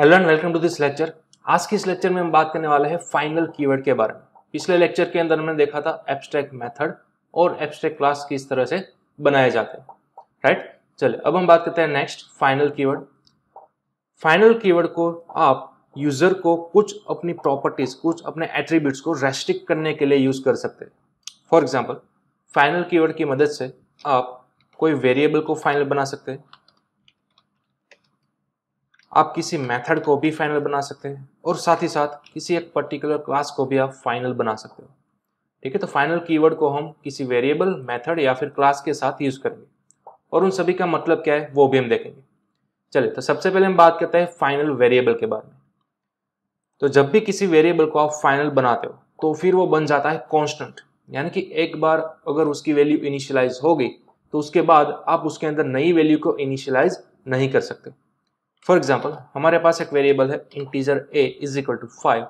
Hello and welcome to this lecture आज के इस लेक्चर में हम बात करने वाले हैं फाइनल कीवर्ड के बारे में पिछले लेक्चर के अंदर हमने देखा था एब्स्ट्रैक्ट मेथड और एब्स्ट्रैक्ट क्लास किस तरह से बनाए जाते हैं राइट चलिए अब हम बात करते हैं next final keyword final keyword को आप यूजर को कुछ अपनी प्रॉपर्टीज कुछ अपने एट्रीब्यूट्स को रेस्ट्रिक्ट करने के लिए यूज कर सकते हैं फॉर एग्जाम्पल फाइनल कीवर्ड की मदद से आप कोई वेरिएबल को फाइनल बना सकते हैं आप किसी मेथड को भी फाइनल बना सकते हैं और साथ ही साथ किसी एक पर्टिकुलर क्लास को भी आप फाइनल बना सकते हो ठीक है तो फाइनल कीवर्ड को हम किसी वेरिएबल मेथड या फिर क्लास के साथ यूज़ करेंगे और उन सभी का मतलब क्या है वो भी हम देखेंगे चलिए तो सबसे पहले हम बात करते हैं फाइनल वेरिएबल के बारे में तो जब भी किसी वेरिएबल को आप फाइनल बनाते हो तो फिर वो बन जाता है कॉन्स्टेंट यानी कि एक बार अगर उसकी वैल्यू इनिशियलाइज हो गई तो उसके बाद आप उसके अंदर नई वैल्यू को इनिशियलाइज नहीं कर सकते फॉर एग्जाम्पल हमारे पास एक वेरिएबल है integer A is equal to five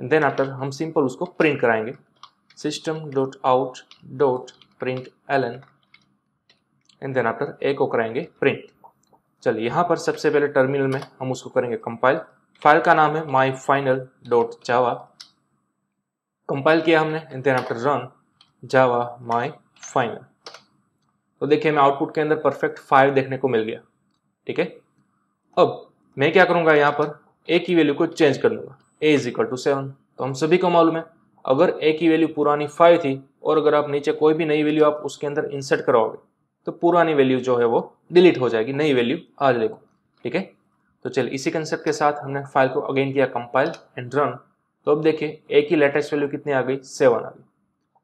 and then after हम सिंपल उसको प्रिंट कराएंगे system dot out dot print L N and then after A को कराएंगे प्रिंट चलिए यहाँ पर सबसे पहले टर्मिनल में हम उसको करेंगे कंपाइल फाइल का नाम है my final dot Java compile किया हमने and then after run Java my final तो देखिए हमें आउटपुट के अंदर परफेक्ट फाइव देखने को मिल गया ठीक है अब मैं क्या करूँगा यहाँ पर ए की वैल्यू को चेंज कर लूँगा A is equal to seven तो हम सभी को मालूम है अगर ए की वैल्यू पुरानी फाइव थी और अगर आप नीचे कोई भी नई वैल्यू आप उसके अंदर इंसर्ट कराओगे तो पुरानी वैल्यू जो है वो डिलीट हो जाएगी नई वैल्यू आ जाएगी ठीक है तो चलिए इसी कंसेप्ट के साथ हमने फाइल को अगेन किया कंपाइल एंड रन तो अब देखिए ए की लेटेस्ट वैल्यू कितनी आ गई सेवन आ गई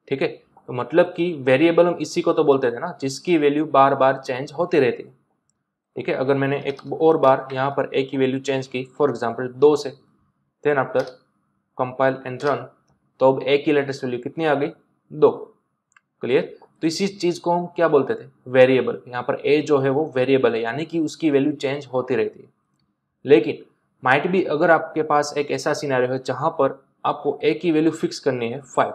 ठीक है तो मतलब कि वेरिएबल हम इसी को तो बोलते थे ना जिसकी वैल्यू बार बार चेंज होती रहती है ठीक है अगर मैंने एक और बार यहाँ पर ए की वैल्यू चेंज की फॉर एग्जाम्पल दो से then after compile and run तो अब ए की लेटेस्ट वैल्यू कितनी आ गई दो क्लियर तो इसी चीज़ को हम क्या बोलते थे वेरिएबल यहाँ पर ए जो है वो वेरिएबल है यानी कि उसकी वैल्यू चेंज होती रहती है लेकिन माइट भी अगर आपके पास एक ऐसा सिनेरियो है जहाँ पर आपको ए की वैल्यू फिक्स करनी है फाइव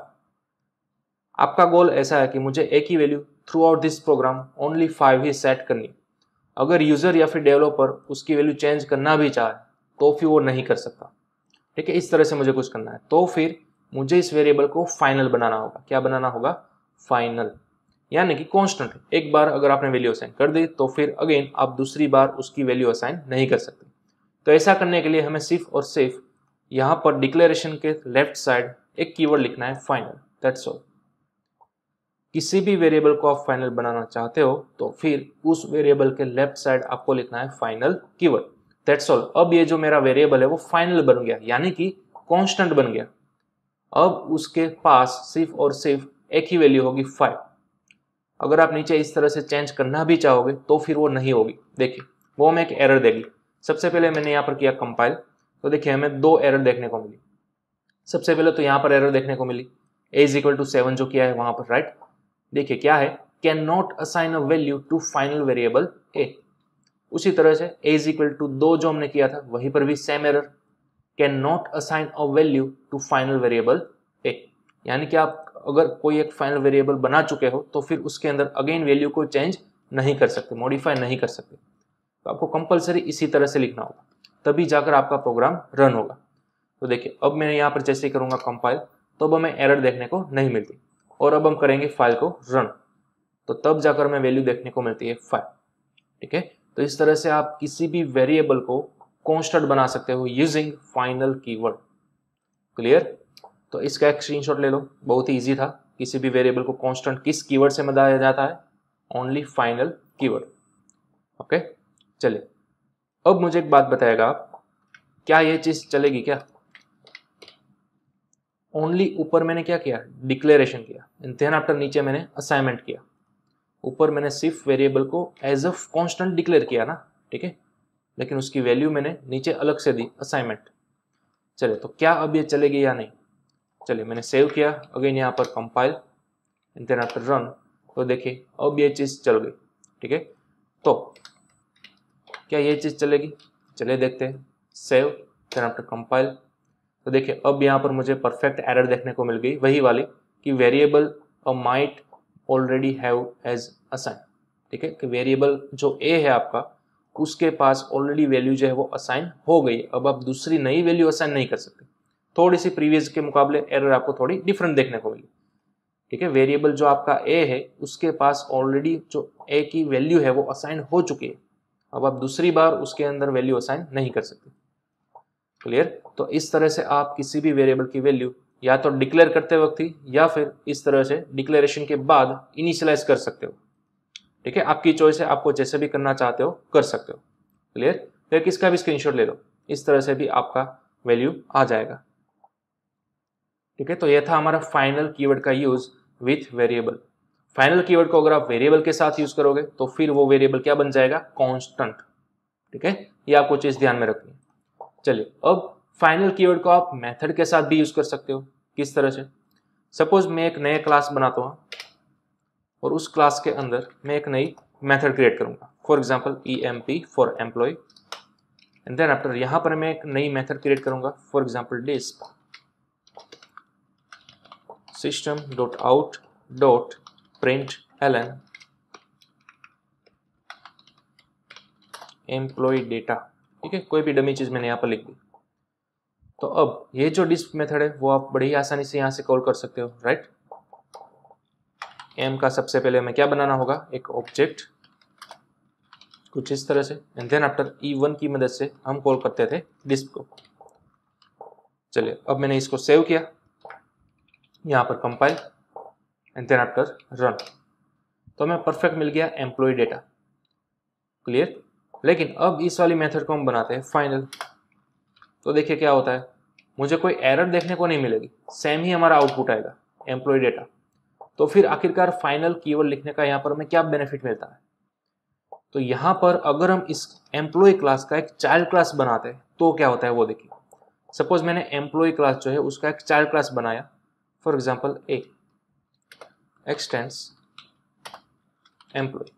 आपका गोल ऐसा है कि मुझे ए की value throughout this program only five ही सेट करनी है अगर यूज़र या फिर डेवलपर उसकी वैल्यू चेंज करना भी चाहे तो फिर वो नहीं कर सकता ठीक है इस तरह से मुझे कुछ करना है तो फिर मुझे इस वेरिएबल को फाइनल बनाना होगा क्या बनाना होगा फाइनल यानी कि कॉन्स्टेंट एक बार अगर आपने वैल्यू असाइन कर दी तो फिर अगेन आप दूसरी बार उसकी वैल्यू असाइन नहीं कर सकते तो ऐसा करने के लिए हमें सिर्फ और सिर्फ यहाँ पर डिक्लेरेशन के लेफ्ट साइड एक कीवर्ड लिखना है फाइनल दैट्स ऑल किसी भी वेरिएबल को आप फाइनल बनाना चाहते हो तो फिर उस वेरिएबल के लेफ्ट साइड आपको लिखना है फाइनल कीवर्ड दैट्स ऑल अब ये जो मेरा वेरिएबल है वो फाइनल बन गया यानी कि कॉन्स्टेंट बन गया अब उसके पास सिर्फ और सिर्फ एक ही वैल्यू होगी फाइव अगर आप नीचे इस तरह से चेंज करना भी चाहोगे तो फिर वो नहीं होगी देखिए वो हमें एक एरर देगी सबसे पहले मैंने यहाँ पर किया कंपाइल तो देखिए हमें दो एरर देखने को मिली सबसे पहले तो यहाँ पर एरर देखने को मिली A is equal to seven जो किया है वहाँ पर राइट right? देखिए क्या है can not assign a value to final variable A उसी तरह से ए इज इक्वल टू दो जो हमने किया था वहीं पर भी same error can not assign a value to final variable A यानी कि आप अगर कोई एक फाइनल वेरिएबल बना चुके हो तो फिर उसके अंदर अगेन वैल्यू को चेंज नहीं कर सकते मॉडिफाई नहीं कर सकते तो आपको कंपलसरी इसी तरह से लिखना होगा तभी जाकर आपका प्रोग्राम रन होगा तो देखिए अब मैं यहाँ पर जैसे करूँगा कंपाइल तो अब हमें एरर देखने को नहीं मिलती और अब हम करेंगे फाइल को रन तो तब जाकर हमें वैल्यू देखने को मिलती है फाइव ठीक है तो इस तरह से आप किसी भी वेरिएबल को कॉन्स्टेंट बना सकते हो यूजिंग फाइनल कीवर्ड क्लियर तो इसका एक स्क्रीन ले लो बहुत ही ईजी था किसी भी वेरिएबल को कॉन्स्टेंट किस कीवर्ड से बनाया जाता है ओनली फाइनल कीवर्ड ओके चलिए अब मुझे एक बात बताएगा आप क्या ये चीज़ चलेगी क्या ओनली ऊपर मैंने क्या किया डिक्लेरेशन किया एंड देन आफ्टर नीचे मैंने असाइनमेंट किया ऊपर मैंने सिर्फ वेरिएबल को एज अ कॉन्स्टेंट डिक्लेयर किया ना ठीक है लेकिन उसकी वैल्यू मैंने नीचे अलग से दी असाइनमेंट चले तो क्या अब ये चलेगी या नहीं चलिए मैंने सेव किया अगेन यहाँ पर compile and then after run तो देखिए अब ये चीज़ चल गई ठीक है तो क्या ये चीज़ चलेगी चलिए देखते हैं सेव देन आफ्टर कंपाइल तो देखिए अब यहाँ पर मुझे परफेक्ट एरर देखने को मिल गई वही वाली कि variable A might already have as assign ठीक है कि वेरिएबल जो ए है आपका उसके पास ऑलरेडी वैल्यू जो है वो असाइन हो गई अब आप दूसरी नई वैल्यू असाइन नहीं कर सकते थोड़ी सी प्रीवियस के मुकाबले एरर आपको थोड़ी डिफरेंट देखने को मिली ठीक है वेरिएबल जो आपका ए है उसके पास ऑलरेडी जो ए की वैल्यू है वो असाइन हो चुकी है अब आप दूसरी बार उसके अंदर वैल्यू असाइन नहीं कर सकते क्लियर तो इस तरह से आप किसी भी वेरिएबल की वैल्यू या तो डिक्लेयर करते वक्त ही या फिर इस तरह से डिक्लेरेशन के बाद इनिशियलाइज कर सकते हो ठीक है आपकी चॉइस है आपको जैसे भी करना चाहते हो कर सकते हो क्लियर फिर किसका भी स्क्रीनशॉट ले लो इस तरह से भी आपका वैल्यू आ जाएगा ठीक है तो यह था हमारा फाइनल कीवर्ड का use with variable final keyword को अगर आप वेरिएबल के साथ यूज करोगे तो फिर वो वेरिएबल क्या बन जाएगा कॉन्स्टेंट ठीक है ये आपको चीज ध्यान में रखनी है चलिए अब फाइनल कीवर्ड को आप मेथड के साथ भी यूज कर सकते हो किस तरह से सपोज मैं एक नया क्लास बनाता हूँ और उस क्लास के अंदर मैं एक नई मेथड क्रिएट करूंगा for example E M P for employee and then after यहां पर मैं एक नई मेथड क्रिएट करूंगा for example disk system dot out dot print L N employee data ठीक है कोई भी डमी चीज़ मैंने यहाँ पर लिख दी तो अब ये जो डिस्प मेथड है वो आप बड़ी आसानी से यहाँ से कॉल कर सकते हो राइट एम का सबसे पहले हमें क्या बनाना होगा एक ऑब्जेक्ट कुछ इस तरह से and then after E one की मदद से हम कॉल करते थे डिस्क को चलिए अब मैंने इसको सेव किया यहाँ पर compile and then after run तो हमें परफेक्ट मिल गया एम्प्लॉय डेटा क्लियर लेकिन अब इस वाली मेथड को हम बनाते हैं फाइनल तो देखिए क्या होता है मुझे कोई एरर देखने को नहीं मिलेगी सेम ही हमारा आउटपुट आएगा एम्प्लॉय डेटा तो फिर आखिरकार फाइनल कीवर्ड लिखने का यहाँ पर हमें क्या बेनिफिट मिलता है तो यहाँ पर अगर हम इस एम्प्लॉय क्लास का एक चाइल्ड क्लास बनाते हैं तो क्या होता है वो देखिए सपोज मैंने एम्प्लॉय क्लास जो है उसका एक चाइल्ड क्लास बनाया for example A extends employee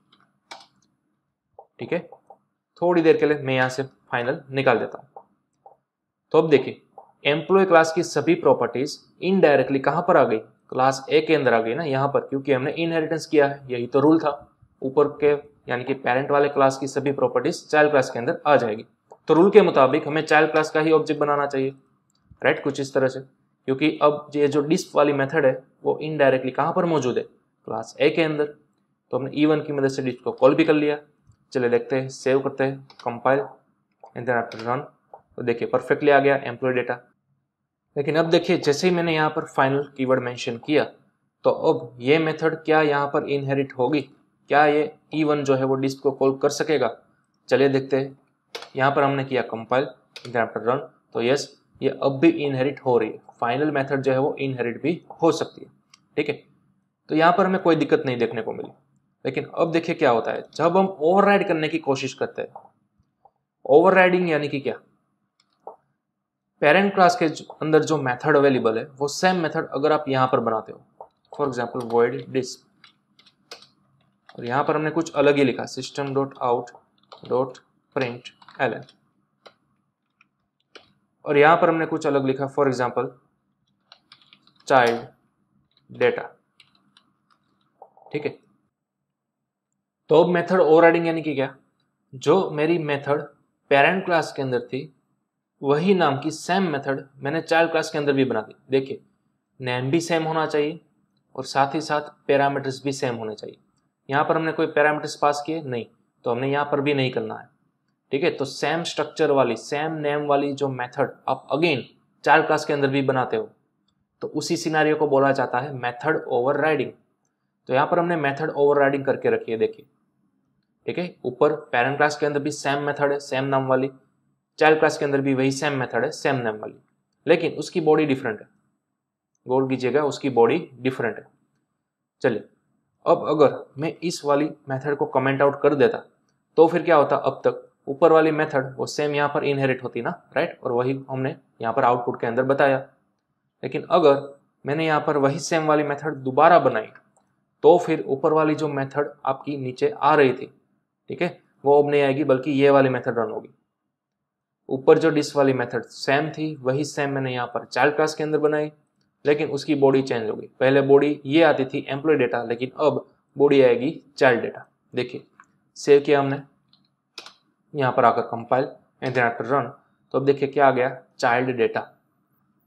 ठीक है थोड़ी देर के लिए मैं यहाँ से फाइनल निकाल देता हूँ तो अब देखिए एम्प्लॉय क्लास की सभी प्रॉपर्टीज इनडायरेक्टली कहाँ पर आ गई क्लास ए के अंदर आ गई ना यहाँ पर क्योंकि हमने इनहेरिटेंस किया है यही तो रूल था ऊपर के यानी कि पेरेंट वाले क्लास की सभी प्रॉपर्टीज चाइल्ड क्लास के अंदर आ जाएगी तो रूल के मुताबिक हमें चाइल्ड क्लास का ही ऑब्जेक्ट बनाना चाहिए राइट कुछ इस तरह से क्योंकि अब ये जो डिस्प वाली मेथड है वो इनडायरेक्टली कहाँ पर मौजूद है क्लास ए के अंदर तो हमने ई e वन की मदद से डिस्प को कॉल भी कर लिया चलिए देखते हैं सेव करते हैं compile and then after run तो देखिए परफेक्टली आ गया एम्प्लॉय डेटा लेकिन अब देखिए जैसे ही मैंने यहाँ पर फाइनल कीवर्ड मेंशन किया तो अब ये मेथड क्या यहाँ पर इनहेरिट होगी क्या ये ई e वन जो है वो डिस्क को कॉल कर सकेगा चलिए देखते हैं यहाँ पर हमने किया कंपाइल देन आफ्टर रन तो यस ये अब भी इनहेरिट हो रही है फाइनल मेथड जो है वो इनहेरिट भी हो सकती है ठीक है तो यहाँ पर हमें कोई दिक्कत नहीं देखने को मिली लेकिन अब देखिए क्या होता है जब हम ओवरराइड करने की कोशिश करते हैं ओवरराइडिंग यानी कि क्या पेरेंट क्लास के अंदर जो मेथड अवेलेबल है वो सेम मेथड अगर आप यहां पर बनाते हो फॉर एग्जाम्पल वर्ड डिस्क और यहां पर हमने कुछ अलग ही लिखा system dot out dot print L N और यहां पर हमने कुछ अलग लिखा फॉर एग्जाम्पल चाइल्ड डेटा ठीक है तो अब मेथड ओवरराइडिंग यानी कि क्या जो मेरी मेथड पेरेंट क्लास के अंदर थी वही नाम की सेम मेथड मैंने चाइल्ड क्लास के अंदर भी बना दी देखिए नेम भी सेम होना चाहिए और साथ ही साथ पैरामीटर्स भी सेम होने चाहिए यहाँ पर हमने कोई पैरामीटर्स पास किए नहीं तो हमने यहाँ पर भी नहीं करना है ठीक है तो सेम स्ट्रक्चर वाली सेम नेम वाली जो मेथड आप अगेन चाइल्ड क्लास के अंदर भी बनाते हो तो उसी सिनारियो को बोला जाता है मेथड ओवरराइडिंग तो यहाँ पर हमने मेथड ओवरराइडिंग करके रखी है देखिए ठीक है ऊपर पेरेंट क्लास के अंदर भी सेम मेथड है सेम नाम वाली चाइल्ड क्लास के अंदर भी वही सेम मेथड है सेम नाम वाली लेकिन उसकी बॉडी डिफरेंट है गौर कीजिएगा उसकी बॉडी डिफरेंट है चलिए अब अगर मैं इस वाली मेथड को कमेंट आउट कर देता तो फिर क्या होता अब तक ऊपर वाली मेथड वो सेम यहाँ पर इनहेरिट होती ना राइट और वही हमने यहाँ पर आउटपुट के अंदर बताया लेकिन अगर मैंने यहाँ पर वही सेम वाली मेथड दोबारा बनाई तो फिर ऊपर वाली जो मेथड आपकी नीचे आ रही थी ठीक है वो अब नहीं आएगी बल्कि ये वाली मेथड रन होगी ऊपर जो डिस्क वाली मेथड सेम थी वही सेम मैंने यहाँ पर चाइल्ड क्लास के अंदर बनाई लेकिन उसकी बॉडी चेंज हो गई पहले बॉडी ये आती थी एम्प्लॉय डेटा लेकिन अब बॉडी आएगी चाइल्ड डेटा देखिए सेव किया हमने यहाँ पर आकर compile and then after run तो अब देखिए क्या आ गया चाइल्ड डेटा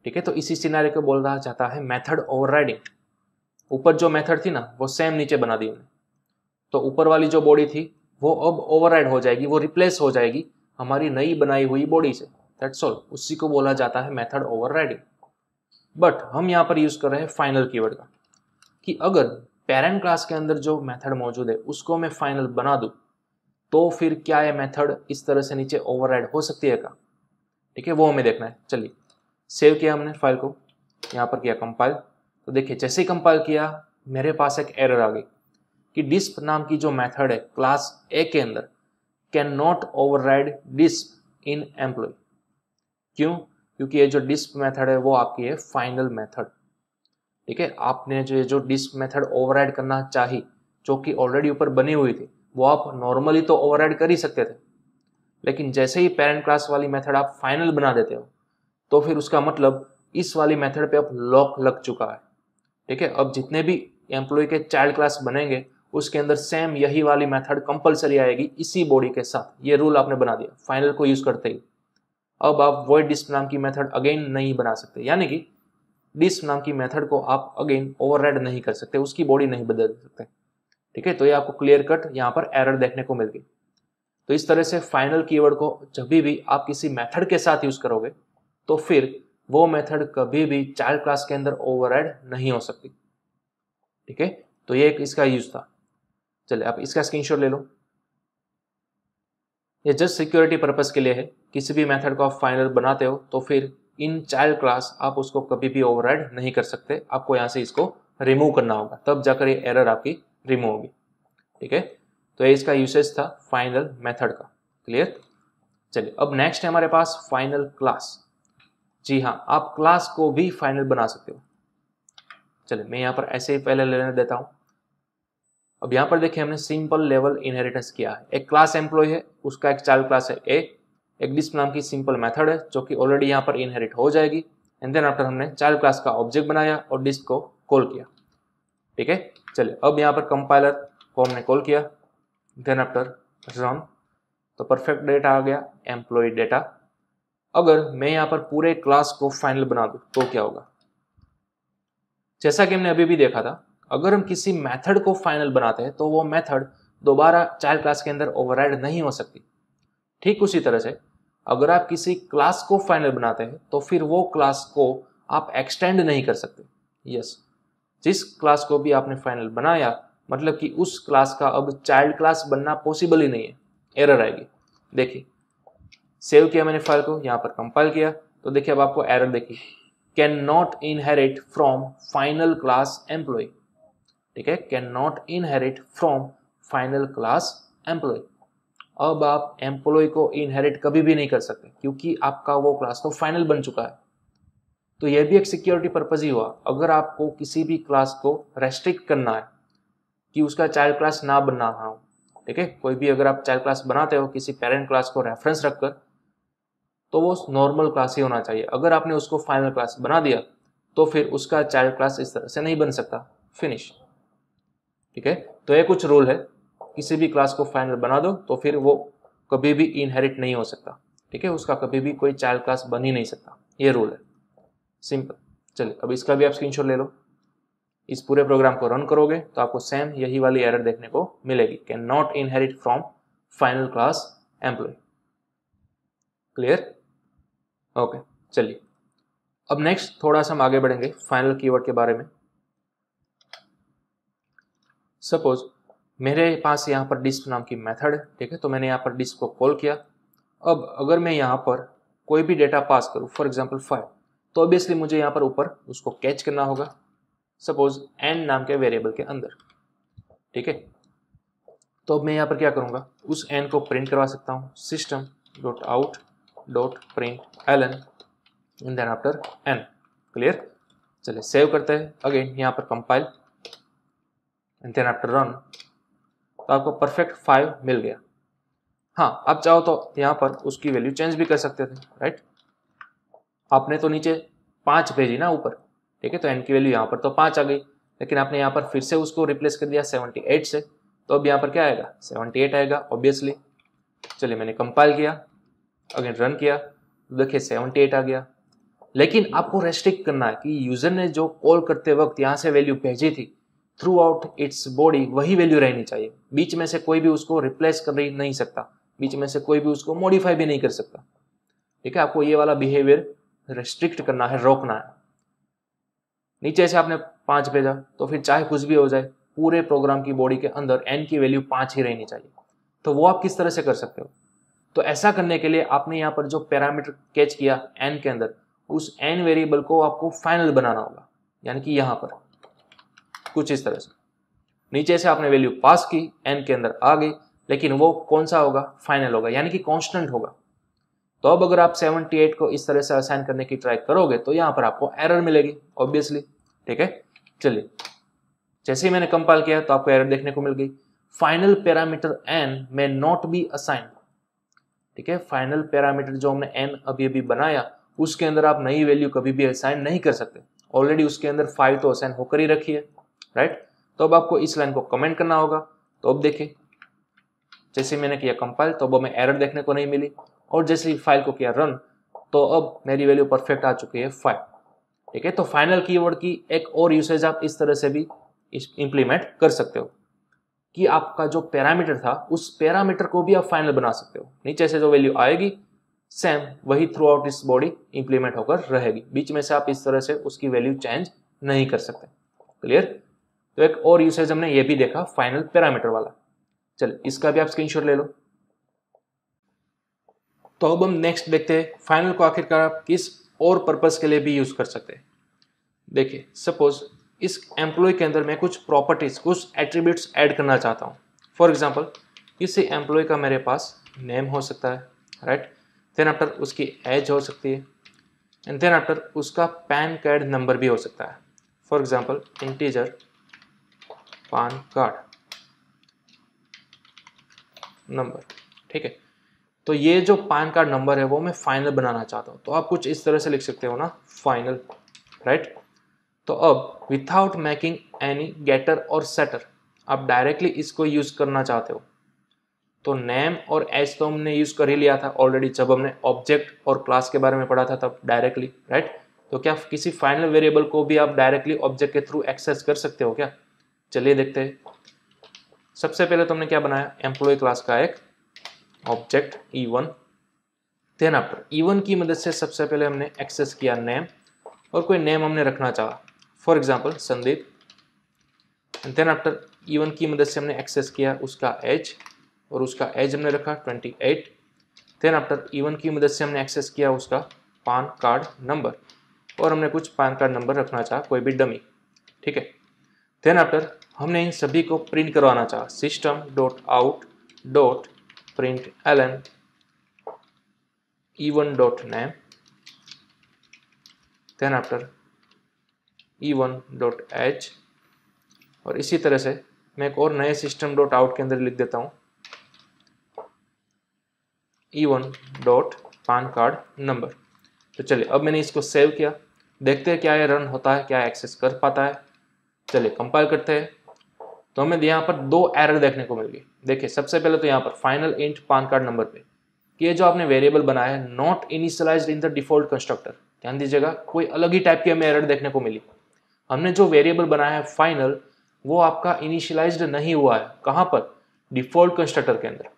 ठीक है तो इसी सिनारे को बोल रहा जाता है मैथड ओवर ऊपर जो मैथड थी ना वो सेम नीचे बना दी हमने तो ऊपर वाली जो बॉडी थी वो अब ओवर हो जाएगी वो रिप्लेस हो जाएगी हमारी नई बनाई हुई बॉडी से दैट्स ऑल उसी को बोला जाता है मेथड ओवर बट हम यहाँ पर यूज़ कर रहे हैं फाइनल कीवर्ड का कि अगर पेरेंट क्लास के अंदर जो मेथड मौजूद है उसको मैं फाइनल बना दूँ तो फिर क्या ये मेथड इस तरह से नीचे ओवर हो सकती है का ठीक है वो हमें देखना है चलिए सेव किया हमने फाइल को यहाँ पर किया कंपाइल तो देखिए जैसे ही कंपाइल किया मेरे पास एक एरर आ गई कि डिस्प नाम की जो मेथड है क्लास ए के अंदर can not override disp in employee क्यों क्योंकि ये जो डिस्प मेथड है वो आपकी है फाइनल मेथड ठीक है आपने जो ये जो डिस्प मेथड ओवर करना चाहिए जो कि ऑलरेडी ऊपर बनी हुई थी वो आप नॉर्मली तो ओवर कर ही सकते थे लेकिन जैसे ही पेरेंट क्लास वाली मेथड आप फाइनल बना देते हो तो फिर उसका मतलब इस वाली मेथड पे अब लॉक लग चुका है ठीक है अब जितने भी एम्प्लॉय के चाइल्ड क्लास बनेंगे उसके अंदर सेम यही वाली मेथड कंपलसरी आएगी इसी बॉडी के साथ ये रूल आपने बना दिया फाइनल को यूज़ करते ही अब आप वॉइड डिस्प नाम की मेथड अगेन नहीं बना सकते यानी कि डिस्प नाम की मेथड को आप अगेन ओवर नहीं कर सकते उसकी बॉडी नहीं बदल सकते ठीक है तो ये आपको क्लियर कट यहाँ पर एरर देखने को मिल गई तो इस तरह से फाइनल कीवर्ड को जब भी आप किसी मेथड के साथ यूज़ करोगे तो फिर वो मेथड कभी भी चाइल्ड क्लास के अंदर ओवर नहीं हो सकती ठीक है तो ये एक इसका यूज़ था चले आप इसका स्क्रीनशॉट ले लो ये जस्ट सिक्योरिटी पर्पज़ के लिए है किसी भी मेथड को आप फाइनल बनाते हो तो फिर इन चाइल्ड क्लास आप उसको कभी भी ओवरराइड नहीं कर सकते आपको यहाँ से इसको रिमूव करना होगा तब जाकर ये एरर आपकी रिमूव होगी ठीक है तो ये इसका यूसेज था फाइनल मेथड का क्लियर चलिए अब नेक्स्ट है हमारे पास फाइनल क्लास जी हाँ आप क्लास को भी फाइनल बना सकते हो चलिए मैं यहाँ पर ऐसे ही पहले लेने देता हूँ अब यहां पर देखिए हमने सिंपल लेवल इनहेरिटेंस किया है एक क्लास एम्प्लॉय है उसका एक चाइल्ड क्लास है ए एक डिस्प नाम की सिंपल मेथड है जो कि ऑलरेडी यहां पर इनहेरिट हो जाएगी एंड देन आफ्टर हमने चाइल्ड क्लास का ऑब्जेक्ट बनाया और डिस्क को कॉल किया ठीक है चलिए अब यहाँ पर कंपाइलर को हमने कॉल किया देन आफ्टर रन तो परफेक्ट डेटा आ गया एम्प्लॉय डेटा अगर मैं यहाँ पर पूरे क्लास को फाइनल बना दू तो क्या होगा जैसा कि हमने अभी भी देखा था अगर हम किसी मेथड को फाइनल बनाते हैं तो वो मेथड दोबारा चाइल्ड क्लास के अंदर ओवरराइड नहीं हो सकती ठीक उसी तरह से अगर आप किसी क्लास को फाइनल बनाते हैं तो फिर वो क्लास को आप एक्सटेंड नहीं कर सकते यस जिस क्लास को भी आपने फाइनल बनाया मतलब कि उस क्लास का अब चाइल्ड क्लास बनना पॉसिबल ही नहीं है एरर आएगी देखिए सेव किया मैंने फाइल को यहाँ पर कंपाइल किया तो देखिए अब आपको एरर देखिए can not inherit from final class employee ठीक है can not inherit from final class employee अब आप एम्प्लॉय को इनहेरिट कभी भी नहीं कर सकते क्योंकि आपका वो क्लास तो फाइनल बन चुका है तो यह भी एक सिक्योरिटी पर्पज ही हुआ अगर आपको किसी भी क्लास को रेस्ट्रिक्ट करना है कि उसका चाइल्ड क्लास ना बनना हो ठीक है कोई भी अगर आप चाइल्ड क्लास बनाते हो किसी पेरेंट क्लास को रेफरेंस रखकर तो वो नॉर्मल क्लास ही होना चाहिए अगर आपने उसको फाइनल क्लास बना दिया तो फिर उसका चाइल्ड क्लास इस तरह से नहीं बन सकता फिनिश ठीक है तो ये कुछ रूल है किसी भी क्लास को फाइनल बना दो तो फिर वो कभी भी इनहेरिट नहीं हो सकता ठीक है उसका कभी भी कोई चाइल्ड क्लास बन ही नहीं सकता ये रूल है सिंपल चलिए अब इसका भी आप स्क्रीनशॉट ले लो इस पूरे प्रोग्राम को रन करोगे तो आपको सेम यही वाली एरर देखने को मिलेगी can not inherit from final class employee clear okay चलिए अब नेक्स्ट थोड़ा सा हम आगे बढ़ेंगे फाइनल कीवर्ड के बारे में सपोज मेरे पास यहाँ पर डिस्क नाम की मेथड ठीक है तो मैंने यहाँ पर डिस्क को कॉल किया अब अगर मैं यहाँ पर कोई भी डेटा पास करूँ फॉर एग्जाम्पल फाइव तो ऑब्वियसली मुझे यहाँ पर ऊपर उसको कैच करना होगा सपोज एन नाम के वेरिएबल के अंदर ठीक है तो अब मैं यहाँ पर क्या करूँगा उस एन को प्रिंट करवा सकता हूँ system dot out dot print L N and then after N clear चलिए सेव करते हैं अगेन यहाँ पर compile and then after run तो आपको परफेक्ट फाइव मिल गया हाँ आप चाहो तो यहाँ पर उसकी वैल्यू चेंज भी कर सकते थे राइट आपने तो नीचे पाँच भेजी ना ऊपर ठीक है तो एन की वैल्यू यहाँ पर तो पाँच आ गई लेकिन आपने यहाँ पर फिर से उसको रिप्लेस कर दिया सेवेंटी एट से तो अब यहाँ पर क्या आएगा सेवनटी एट आएगा ऑब्वियसली चलिए मैंने कंपाइल किया अगेन रन किया तो देखिए सेवेंटी एट आ गया लेकिन आपको रेस्ट्रिक्ट करना है कि यूज़र ने जो कॉल करते वक्त यहाँ से वैल्यू भेजी थी थ्रू आउट इट्स बॉडी वही वैल्यू रहनी चाहिए बीच में से कोई भी उसको रिप्लेस कर नहीं सकता बीच में से कोई भी उसको मॉडिफाई भी नहीं कर सकता ठीक है आपको ये वाला बिहेवियर रेस्ट्रिक्ट करना है रोकना है नीचे से आपने पांच भेजा तो फिर चाहे कुछ भी हो जाए पूरे प्रोग्राम की बॉडी के अंदर एन की वैल्यू पांच ही रहनी चाहिए तो वो आप किस तरह से कर सकते हो तो ऐसा करने के लिए आपने यहाँ पर जो पैरामीटर कैच किया एन के अंदर उस एन वेरिएबल को आपको फाइनल बनाना होगा यानी कि यहाँ पर कुछ इस तरह से नीचे से आपने वैल्यू पास की एन के अंदर आ गई लेकिन वो कौन सा होगा फाइनल होगा यानी कि कॉन्स्टेंट होगा तो अब अगर आप 78 को इस तरह से असाइन करने की ट्राई करोगे तो यहां पर आपको एरर मिलेगी ऑब्वियसली ठीक है चलिए जैसे ही मैंने कंपाइल किया तो आपको एरर देखने को मिल गई final parameter N may not be assign ठीक है फाइनल पैरामीटर जो हमने एन अभी अभी बनाया उसके अंदर आप नई वैल्यू कभी भी असाइन नहीं कर सकते ऑलरेडी उसके अंदर फाइव तो असाइन होकर ही रखी है राइट तो अब आपको इस लाइन को कमेंट करना होगा तो अब देखें जैसे मैंने किया कंपाइल तो अब हमें एरर देखने को नहीं मिली और जैसे ही फाइल को किया रन तो अब मेरी वैल्यू परफेक्ट आ चुकी है फाइव ठीक है तो फाइनल कीवर्ड की एक और यूसेज आप इस तरह से भी इंप्लीमेंट कर सकते हो कि आपका जो पैरामीटर था उस पैरामीटर को भी आप फाइनल बना सकते हो नीचे से जो वैल्यू आएगी सेम वही थ्रू आउट इस बॉडी इंप्लीमेंट होकर रहेगी बीच में से आप इस तरह से उसकी वैल्यू चेंज नहीं कर सकते क्लियर तो एक और यूसेज हमने ये भी देखा फाइनल पैरामीटर वाला चल इसका भी आप स्क्रीनशॉट ले लो तो अब हम नेक्स्ट देखते हैं फाइनल को आखिरकार आप किस और पर्पस के लिए भी यूज कर सकते हैं देखिए सपोज इस एम्प्लॉय के अंदर मैं कुछ प्रॉपर्टीज कुछ एट्रीब्यूट्स ऐड करना चाहता हूँ फॉर एग्जाम्पल किसी एम्प्लॉय का मेरे पास नेम हो सकता है राइट देन आफ्टर उसकी एज हो सकती है एंड देन आफ्टर उसका पैन कार्ड नंबर भी हो सकता है for example integer PAN card number ठीक है तो ये जो पान कार्ड नंबर है वो मैं फाइनल बनाना चाहता हूँ तो आप कुछ इस तरह से लिख सकते हो ना फाइनल राइट तो अब विथाउट मेकिंग एनी गेटर और सेटर आप डायरेक्टली इसको यूज करना चाहते हो तो नेम और एच तो हमने यूज कर ही लिया था ऑलरेडी जब हमने ऑब्जेक्ट और क्लास के बारे में पढ़ा था तब डायरेक्टली राइट तो क्या किसी फाइनल वेरिएबल को भी आप डायरेक्टली ऑब्जेक्ट के थ्रू एक्सेस कर सकते हो क्या चलिए देखते हैं सबसे पहले तो हमने क्या बनाया एम्प्लॉय क्लास का एक object E one then after E one की मदद से सबसे पहले हमने एक्सेस किया नेम और कोई नेम हमने रखना चाहा for example Sandeep then after E one की मदद से हमने एक्सेस किया उसका एज और उसका एज हमने रखा twenty eight then after E one की मदद से हमने एक्सेस किया उसका पान कार्ड नंबर और हमने कुछ पान कार्ड नंबर रखना चाहा कोई भी डमी ठीक है देन आफ्टर हमने इन सभी को प्रिंट करवाना चाहा system dot out dot print L N e1 dot name after E one dot age और इसी तरह से मैं एक और नए सिस्टम डॉट आउट के अंदर लिख देता हूँ E one dot PAN card number तो चलिए अब मैंने इसको सेव किया देखते हैं क्या ये रन होता है क्या एक्सेस कर पाता है चलिए कंपाइल करते हैं तो हमें यहाँ पर दो एरर देखने को मिल गई देखिए सबसे पहले तो यहाँ पर final int PAN card number पे कि ये जो आपने वेरिएबल बनाया है not initialize in the default constructor ध्यान दीजिएगा कोई अलग ही टाइप की हमें एरर देखने को मिली हमने जो वेरिएबल बनाया है फाइनल वो आपका इनिशलाइज नहीं हुआ है कहाँ पर डिफॉल्ट कंस्ट्रक्टर के अंदर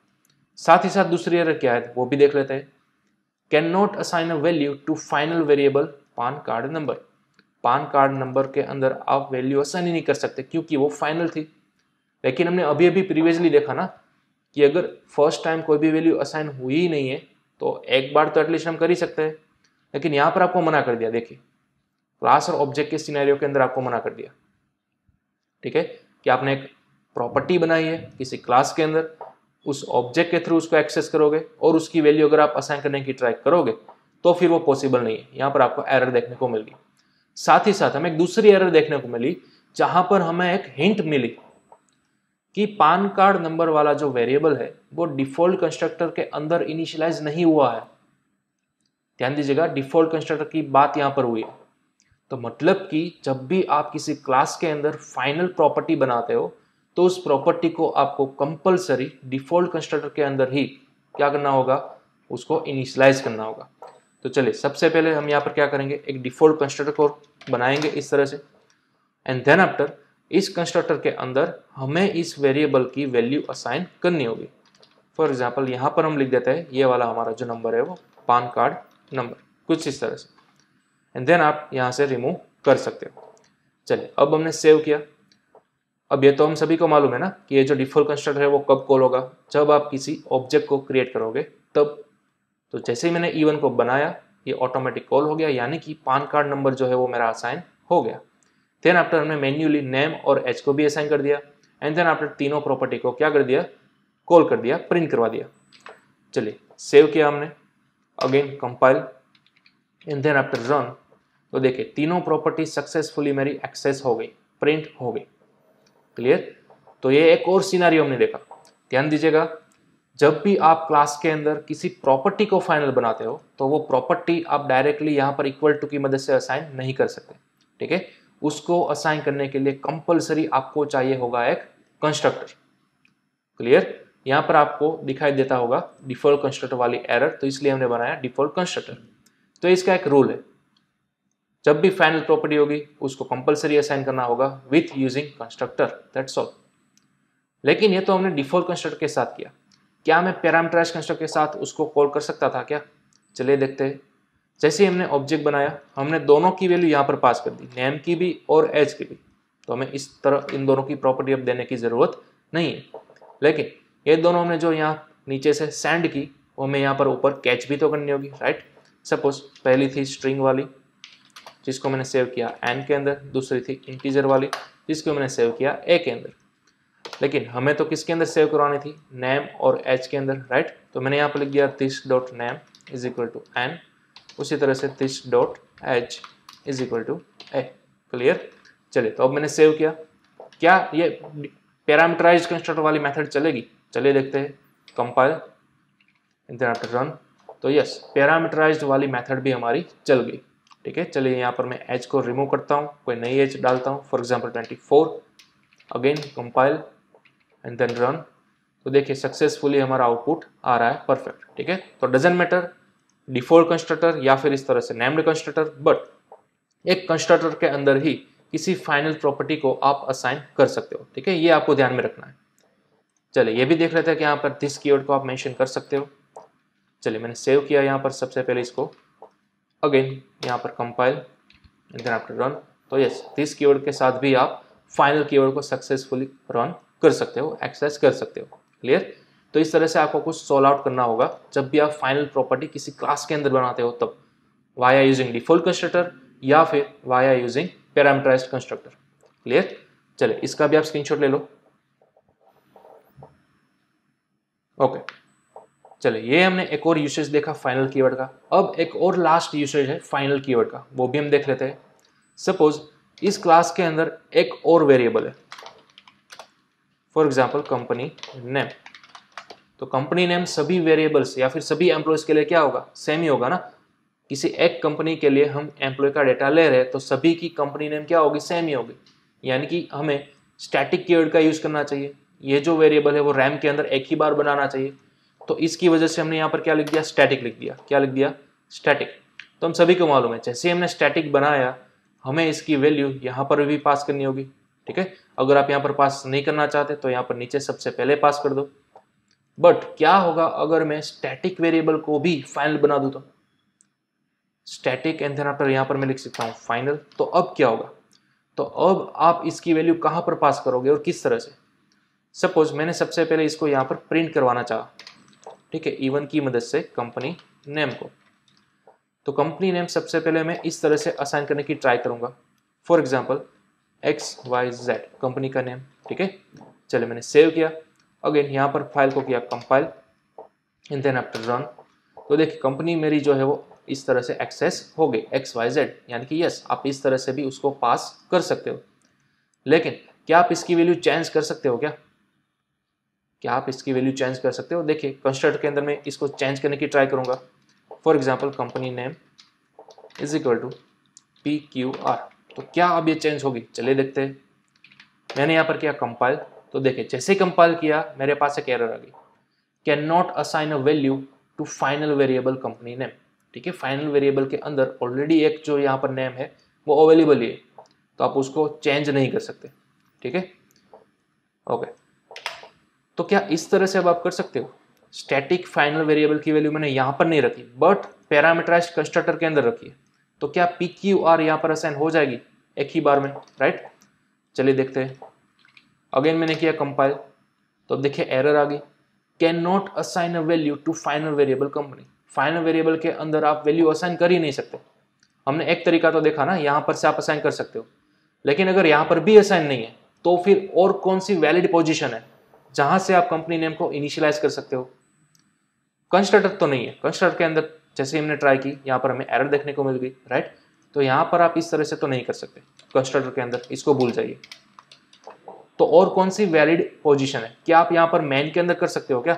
साथ ही साथ दूसरी एरर क्या है वो भी देख लेते हैं can not assign a value to final variable PAN card number PAN card number के अंदर आप वैल्यू असाइन ही नहीं कर सकते क्योंकि वो फाइनल थी लेकिन हमने अभी अभी प्रीवियसली देखा ना कि अगर फर्स्ट टाइम कोई भी वैल्यू असाइन हुई ही नहीं है तो एक बार तो एटलीस्ट हम कर ही सकते हैं लेकिन यहाँ पर आपको मना कर दिया देखिए क्लास और ऑब्जेक्ट के सिनेरियो के अंदर आपको मना कर दिया ठीक है कि आपने एक प्रॉपर्टी बनाई है किसी क्लास के अंदर उस ऑब्जेक्ट के थ्रू उसको एक्सेस करोगे और उसकी वैल्यू अगर आप असाइन करने की ट्राई करोगे तो फिर वो पॉसिबल नहीं है यहाँ पर आपको एरर देखने को मिल गई साथ ही साथ हमें एक दूसरी एरर देखने को मिली जहाँ पर हमें एक हिंट मिली कि पान कार्ड नंबर वाला जो वेरिएबल है वो डिफॉल्ट कंस्ट्रक्टर के अंदर इनिशियलाइज नहीं हुआ है ध्यान दीजिएगा डिफॉल्ट कंस्ट्रक्टर की बात यहां पर हुई है तो मतलब कि जब भी आप किसी क्लास के अंदर फाइनल प्रॉपर्टी बनाते हो तो उस प्रॉपर्टी को आपको कंपलसरी डिफॉल्ट कंस्ट्रक्टर के अंदर ही क्या करना होगा उसको इनिशलाइज करना होगा तो चलिए सबसे पहले हम यहाँ पर क्या करेंगे एक डिफॉल्ट कंस्ट्रक्टर को बनाएंगे इस तरह से एंड देन आफ्टर इस कंस्ट्रक्टर के अंदर हमें इस वेरिएबल की वैल्यू असाइन करनी होगी फॉर एग्जाम्पल यहाँ पर हम लिख देते हैं ये वाला हमारा जो नंबर है वो पान कार्ड नंबर कुछ इस तरह से एंड देन आप यहाँ से रिमूव कर सकते हो चलिए अब हमने सेव किया अब ये तो हम सभी को मालूम है ना कि ये जो डिफॉल्ट कंस्ट्रक्टर है वो कब कॉल होगा जब आप किसी ऑब्जेक्ट को क्रिएट करोगे तब तो जैसे ही मैंने ईवन e को बनाया ये ऑटोमेटिक कॉल हो गया यानी कि पान कार्ड नंबर जो है वो मेरा असाइन हो गया देन आफ्टर हमने मैन्युअली नेम और एच को भी असाइन कर दिया एंड देन आफ्टर तीनों प्रॉपर्टी को क्या कर दिया कॉल कर दिया प्रिंट करवा दिया चलिए सेव किया हमने again compile and then after run तो देखिए तीनों प्रॉपर्टी सक्सेसफुली मेरी एक्सेस हो गई प्रिंट हो गई क्लियर तो ये एक और सीनारी हमने देखा ध्यान दीजिएगा जब भी आप क्लास के अंदर किसी प्रॉपर्टी को फाइनल बनाते हो तो वो प्रॉपर्टी आप डायरेक्टली यहाँ पर इक्वल टू की मदद से असाइन नहीं कर सकते ठीक है उसको असाइन करने के लिए कंपलसरी आपको चाहिए होगा एक कंस्ट्रक्टर क्लियर यहां पर आपको दिखाई देता होगा डिफॉल्ट कंस्ट्रक्टर वाली एरर तो इसलिए हमने बनाया डिफॉल्ट कंस्ट्रक्टर तो इसका एक रूल है जब भी फाइनल प्रॉपर्टी होगी उसको कंपलसरी असाइन करना होगा with using constructor that's all लेकिन ये तो हमने डिफॉल्ट कंस्ट्रक्टर के साथ किया क्या मैं पैरामीटराइज कंस्ट्रक्टर के साथ उसको कॉल कर सकता था क्या चलिए देखते हैं जैसे ही हमने ऑब्जेक्ट बनाया हमने दोनों की वैल्यू यहाँ पर पास कर दी नेम की भी और एज की भी तो हमें इस तरह इन दोनों की प्रॉपर्टी अब देने की ज़रूरत नहीं है लेकिन ये दोनों हमने जो यहाँ नीचे से सेंड की वो हमें यहाँ पर ऊपर कैच भी तो करनी होगी राइट सपोज पहली थी स्ट्रिंग वाली जिसको मैंने सेव किया एन के अंदर दूसरी थी इंटीजर वाली जिसको मैंने सेव किया ए के अंदर लेकिन हमें तो किसके अंदर सेव करवानी थी नेम और एच के अंदर राइट तो मैंने यहाँ पर लिख दिया this dot name is equal to n उसी तरह से this dot h is equal to a clear चलिए तो अब मैंने सेव किया क्या ये पैरामीटराइज कंस्ट्रक्टर वाली मेथड चलेगी चलिए देखते हैं कंपाइल देन आफ्टर रन तो यस पैरामीटराइज वाली मेथड भी हमारी चल गई ठीक है चलिए यहाँ पर मैं एच को रिमूव करता हूँ कोई नई एच डालता हूँ for example twenty four again compile and then run तो देखिए सक्सेसफुली हमारा आउटपुट आ रहा है परफेक्ट ठीक है तो डजेंट मैटर डिफॉल्ट कंस्ट्रक्टर या फिर इस तरह से नेम्ड कंस्ट्रक्टर बट एक कंस्ट्रक्टर के अंदर ही किसी फाइनल प्रॉपर्टी को आप असाइन कर सकते हो ठीक है ये आपको ध्यान में रखना है चलिए ये भी देख रहे थे कि यहाँ पर दिस कीवर्ड को आप मेंशन कर सकते हो चलिए मैंने सेव किया यहाँ पर सबसे पहले इसको अगेन यहाँ पर compile and then after run तो यस दिस कीवर्ड के साथ भी आप फाइनल कीवर्ड को सक्सेसफुली रन कर सकते हो एक्सेस कर सकते हो क्लियर तो इस तरह से आपको कुछ सॉल्व आउट करना होगा जब भी आप फाइनल प्रॉपर्टी किसी क्लास के अंदर बनाते हो तब वाया यूजिंग डिफॉल्ट कंस्ट्रक्टर या फिर via using parameterize constructor clear चले इसका भी आप स्क्रीनशॉट ले लो ओके चले ये हमने एक और यूसेज देखा फाइनल कीवर्ड का अब एक और लास्ट यूसेज है फाइनल कीवर्ड का वो भी हम देख लेते हैं सपोज इस क्लास के अंदर एक और वेरिएबल है फॉर एग्जाम्पल कंपनी नेम तो कंपनी नेम सभी वेरिएबल्स या फिर सभी एम्प्लॉयज़ के लिए क्या होगा सेम ही होगा ना किसी एक कंपनी के लिए हम एम्प्लॉय का डेटा ले रहे हैं तो सभी की कंपनी नेम क्या होगी सेम ही होगी यानी कि हमें स्टैटिक कीवर्ड का यूज़ करना चाहिए ये जो वेरिएबल है वो रैम के अंदर एक ही बार बनाना चाहिए तो इसकी वजह से हमने यहाँ पर क्या लिख दिया स्टैटिक लिख दिया क्या लिख दिया स्टैटिक तो हम सभी को मालूम है जैसे हमने स्टैटिक बनाया हमें इसकी वैल्यू यहाँ पर भी पास करनी होगी ठीक है अगर आप यहाँ पर पास नहीं करना चाहते तो यहाँ पर नीचे सबसे पहले पास कर दो बट क्या होगा अगर मैं स्टैटिक वेरिएबल को भी फाइनल बना दू तो स्टैटिक एंड यहां पर मैं लिख सकता हूं फाइनल तो अब क्या होगा तो अब आप इसकी वैल्यू कहां पर पास करोगे और किस तरह से सपोज मैंने सबसे पहले इसको यहां पर प्रिंट करवाना चाहा ठीक है इवन e की मदद से कंपनी नेम को तो कंपनी नेम सबसे पहले मैं इस तरह से असाइन करने की ट्राई करूंगा for example X Y Z company का नेम ठीक है चले मैंने सेव किया अगेन यहाँ पर फाइल को किया compile and then after run तो देखिए कंपनी मेरी जो है वो इस तरह से एक्सेस हो गई एक्स वाई जेड यानी कि यस आप इस तरह से भी उसको पास कर सकते हो लेकिन क्या आप इसकी वैल्यू चेंज कर सकते हो क्या क्या आप इसकी वैल्यू चेंज कर सकते हो देखिए कंस्ट्रक्ट के अंदर मैं इसको चेंज करने की ट्राई करूँगा for example company name is equal to P Q R तो क्या अब ये चेंज होगी चलिए देखते हैं मैंने यहाँ पर किया कंपाइल तो देखिए जैसे कंपाइल किया मेरे पास एक एरर आ गई can not assign a value to final variable company name ठीक है फाइनल वेरिएबल के अंदर ऑलरेडी एक जो यहाँ पर नेम है वो अवेलेबल ही है तो आप उसको चेंज नहीं कर सकते ठीक है ओके तो क्या इस तरह से अब आप कर सकते हो स्टैटिक फाइनल वेरिएबल की वैल्यू मैंने यहाँ पर नहीं रखी बट पैरामीटराइज कंस्ट्रक्टर के अंदर रखी है तो क्या पी क्यू आर यहाँ पर असाइन हो जाएगी एक ही बार में राइट चलिए देखते हैं अगेन मैंने किया कंपाइल तो अब देखिए एरर आ गई can not assign a value to final variable company final variable के अंदर आप वैल्यू असाइन कर ही नहीं सकते हमने एक तरीका तो देखा ना यहाँ पर से आप असाइन कर सकते हो लेकिन अगर यहाँ पर भी असाइन नहीं है तो फिर और कौन सी वैलिड पोजिशन है जहाँ से आप कंपनी नेम को इनिशियलाइज कर सकते हो कंस्ट्रक्टर तो नहीं है कंस्ट्रक्टर के अंदर जैसे हमने ट्राई की यहाँ पर हमें एरर देखने को मिल गई राइट तो यहाँ पर आप इस तरह से तो नहीं कर सकते कंस्ट्रक्टर के अंदर इसको भूल जाइए तो और कौन सी वैलिड पोजिशन है क्या आप यहाँ पर मैन के अंदर कर सकते हो क्या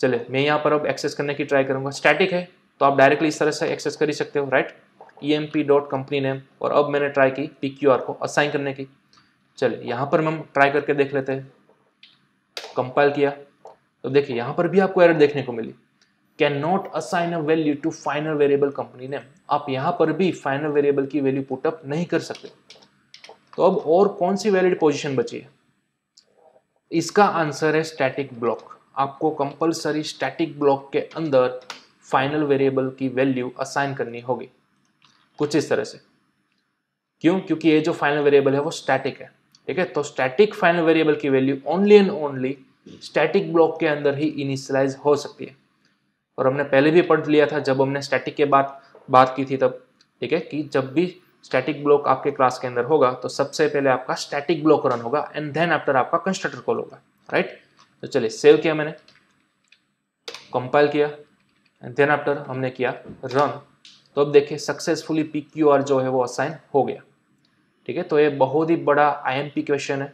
चले मैं यहाँ पर अब एक्सेस करने की ट्राई करूँगा स्टैटिक है तो आप डायरेक्टली इस तरह से एक्सेस कर ही सकते हो right E M P dot company name और अब मैंने ट्राई की पी क्यू आर को असाइन करने की चले यहाँ पर हम ट्राई करके देख लेते हैं कंपाइल किया तो देखिए यहाँ पर भी आपको एरर देखने को मिली can not assign a value to final variable company name आप यहाँ पर भी फाइनल वेरिएबल की वैल्यू पुटअप नहीं कर सकते तो अब और कौन सी वैलिड पोजिशन बची है इसका आंसर है स्टैटिक ब्लॉक आपको कंपलसरी स्टैटिक ब्लॉक के अंदर फाइनल वेरिएबल की वैल्यू असाइन करनी होगी कुछ इस तरह से क्यों क्योंकि ये जो फाइनल वेरिएबल है वो स्टैटिक है ठीक है तो स्टैटिक फाइनल वेरिएबल की value only and only static block के अंदर ही इनिशियलाइज हो सकती है और हमने पहले भी पढ़ लिया था जब हमने स्टैटिक के बाद बात की थी तब ठीक है कि जब भी स्टैटिक ब्लॉक आपके क्लास के अंदर होगा तो सबसे पहले आपका स्टैटिक ब्लॉक रन होगा एंड देन आफ्टर आपका कंस्ट्रक्टर कॉल होगा राइट तो चलिए सेव किया मैंने कंपाइल किया एंड देन आफ्टर हमने किया रन तो अब देखिए सक्सेसफुली पी क्यू आर जो है वो असाइन हो गया ठीक है तो ये बहुत ही बड़ा आईएमपी क्वेश्चन है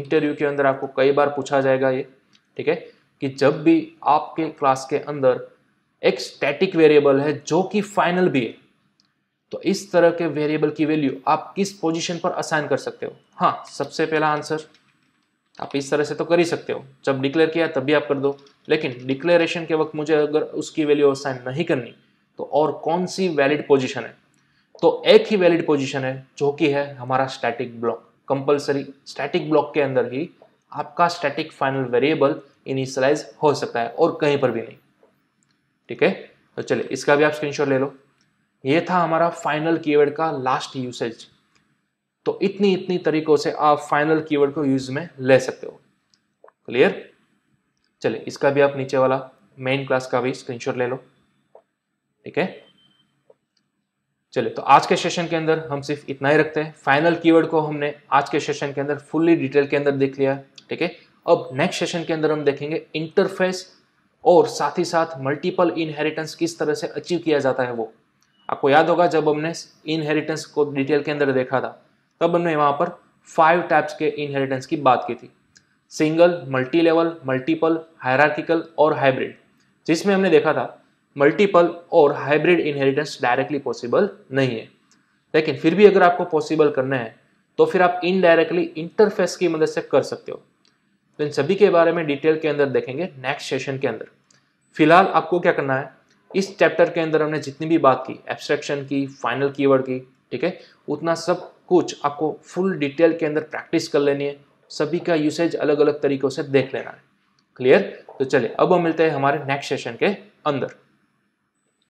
इंटरव्यू के अंदर आपको कई बार पूछा जाएगा ये ठीक है कि जब भी आपके क्लास के अंदर एक स्टैटिक वेरिएबल है जो कि फाइनल भी है तो इस तरह के वेरिएबल की वैल्यू आप किस पोजीशन पर असाइन कर सकते हो हाँ सबसे पहला आंसर आप इस तरह से तो कर ही सकते हो जब डिक्लेयर किया तब भी आप कर दो लेकिन डिक्लेरेशन के वक्त मुझे अगर उसकी वैल्यू असाइन नहीं करनी तो और कौन सी वैलिड पोजिशन है तो एक ही वैलिड पोजिशन है जो कि है हमारा static block compulsory static block के अंदर ही आपका स्टैटिक फाइनल वेरिएबल इनिशलाइज हो सकता है और कहीं पर भी नहीं ठीक है तो चलिए इसका भी आप स्क्रीनशॉट ले लो ये था हमारा फाइनल कीवर्ड का लास्ट यूसेज तो इतनी इतनी तरीकों से आप फाइनल कीवर्ड को यूज में ले सकते हो क्लियर चलिए इसका भी आप नीचे वाला मेन क्लास का भी स्क्रीनशॉट ले लो ठीक है चलिए तो आज के सेशन के अंदर हम सिर्फ इतना ही रखते हैं फाइनल कीवर्ड को हमने आज के सेशन के अंदर फुल्ली डिटेल के अंदर देख लिया ठीक है अब नेक्स्ट सेशन के अंदर हम देखेंगे इंटरफेस और साथ ही साथ मल्टीपल इनहेरिटेंस किस तरह से अचीव किया जाता है वो आपको याद होगा जब हमने इनहेरिटेंस को डिटेल के अंदर देखा था तब हमने वहाँ पर फाइव टाइप्स के इनहेरिटेंस की बात की थी single multi level multiple hierarchical और हाइब्रिड जिसमें हमने देखा था मल्टीपल और हाइब्रिड इनहेरिटेंस डायरेक्टली पॉसिबल नहीं है लेकिन फिर भी अगर आपको पॉसिबल करना है तो फिर आप इनडायरेक्टली इंटरफेस की मदद से कर सकते हो तो इन सभी के बारे में डिटेल के अंदर देखेंगे नेक्स्ट सेशन के अंदर फिलहाल आपको क्या करना है इस चैप्टर के अंदर हमने जितनी भी बात की एब्स्ट्रैक्शन की फाइनल कीवर्ड की ठीक है उतना सब कुछ आपको फुल डिटेल के अंदर प्रैक्टिस कर लेनी है सभी का यूसेज अलग अलग तरीकों से देख लेना है क्लियर तो चलिए अब हम मिलते हैं हमारे नेक्स्ट सेशन के अंदर